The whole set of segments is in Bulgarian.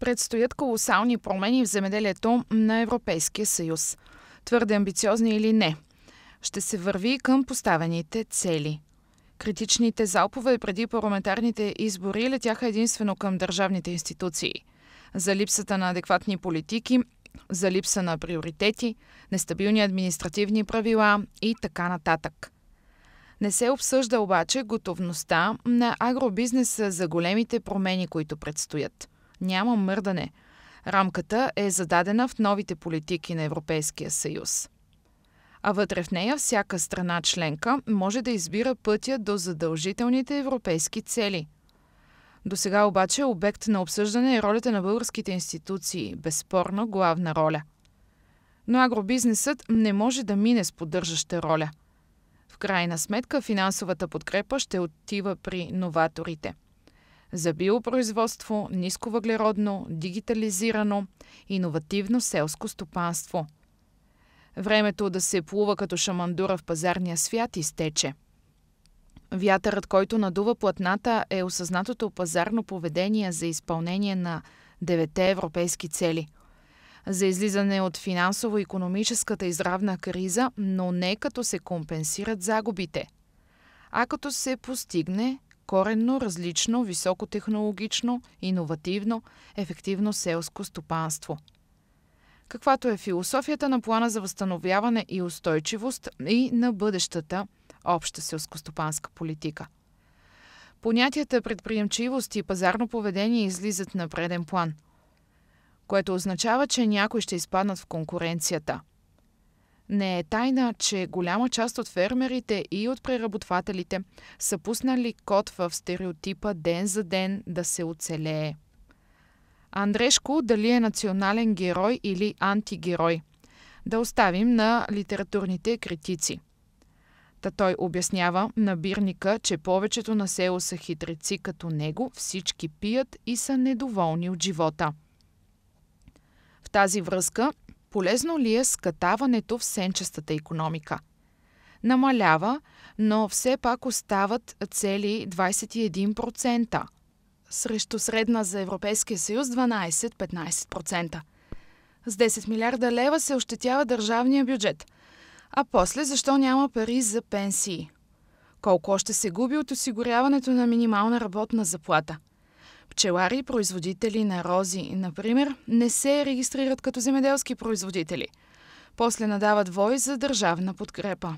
Предстоят колосални промени в земеделието на Европейския съюз. Твърде амбициозни или не, ще се върви към поставените цели. Критичните залпове преди парламентарните избори летяха единствено към държавните институции. За липсата на адекватни политики, за липса на приоритети, нестабилни административни правила и така нататък. Не се обсъжда обаче готовността на агробизнеса за големите промени, които предстоят – няма мърдане. Рамката е зададена в новите политики на Европейския съюз. А вътре в нея всяка страна членка може да избира пътя до задължителните европейски цели. До сега обаче обект на обсъждане е ролята на българските институции, безспорно главна роля. Но агробизнесът не може да мине с поддържаща роля. В крайна сметка финансовата подкрепа ще отива при новаторите – за биопроизводство, нисковъглеродно, дигитализирано, иновативно селско стопанство. Времето да се плува като шамандура в пазарния свят изтече. Вятърът, който надува платната, е осъзнатото пазарно поведение за изпълнение на девете европейски цели – за излизане от финансово-економическата и здравна криза, но не като се компенсират загубите, а като се постигне коренно, различно, високотехнологично, иновативно, ефективно селско стопанство – каквато е философията на плана за възстановяване и устойчивост и на бъдещата обща селскостопанска политика. Понятията предприемчивост и пазарно поведение излизат на преден план, което означава, че някои ще изпаднат в конкуренцията. Не е тайна, че голяма част от фермерите и от преработвателите са пуснали код в стереотипа ден за ден да се оцелее. Андрешко дали е национален герой или антигерой? Да оставим на литературните критици. Та той обяснява на бирника, че повечето на село са хитрици като него, всички пият и са недоволни от живота. В тази връзка Полезно ли е скатаването в сенчестата економика? Намалява, но все пак остават цели 21%, срещу средна за Европейския съюз 12-15%. С 10 милиарда лева се ощетява държавния бюджет. А после защо няма пари за пенсии? Колко още се губи от осигуряването на минимална работна заплата – Пчелари, производители на рози, например, не се регистрират като земеделски производители. После надават вой за държавна подкрепа.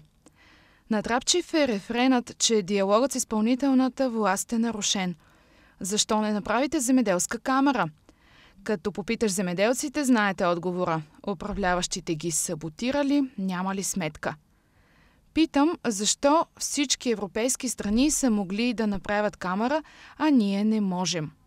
Натрапчив е рефренът, че диалогът с изпълнителната власт е нарушен. Защо не направите земеделска камера? Като попиташ земеделците, знаете отговора. Управляващите ги саботирали, няма ли сметка? Питам, защо всички европейски страни са могли да направят камера, а ние не можем –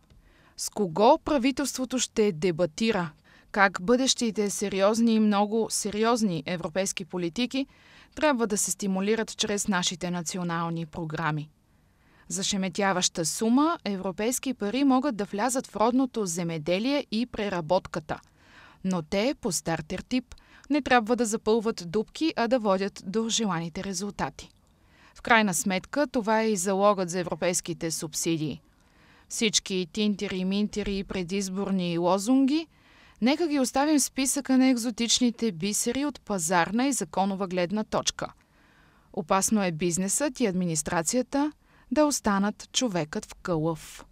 с кого правителството ще дебатира? Как бъдещите сериозни и много сериозни европейски политики трябва да се стимулират чрез нашите национални програми? За шеметяваща сума европейски пари могат да влязат в родното земеделие и преработката. Но те, по стартер тип, не трябва да запълват дубки, а да водят до желаните резултати. В крайна сметка, това е и залогът за европейските субсидии – всички тинтери, минтери и предизборни лозунги, нека ги оставим в списъка на екзотичните бисери от пазарна и законова гледна точка. Опасно е бизнесът и администрацията да останат човекът в кълъв.